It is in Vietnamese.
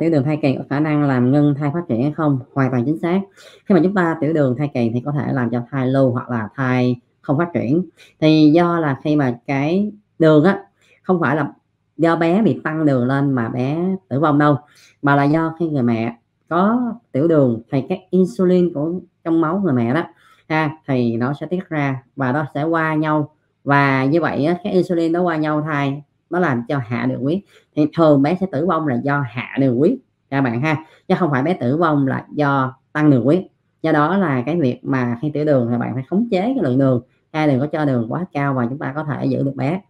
tiểu đường thai kỳ có khả năng làm ngưng thai phát triển hay không hoàn toàn chính xác khi mà chúng ta tiểu đường thai kỳ thì có thể làm cho thai lưu hoặc là thai không phát triển thì do là khi mà cái đường á không phải là do bé bị tăng đường lên mà bé tử vong đâu mà là do khi người mẹ có tiểu đường thì các insulin của trong máu người mẹ đó ha thì nó sẽ tiết ra và nó sẽ qua nhau và như vậy các insulin nó qua nhau thai nó làm cho hạ đường huyết thì thường bé sẽ tử vong là do hạ đường huyết các bạn ha chứ không phải bé tử vong là do tăng đường huyết do đó là cái việc mà khi tiểu đường thì bạn phải khống chế cái lượng đường ai đừng có cho đường quá cao và chúng ta có thể giữ được bé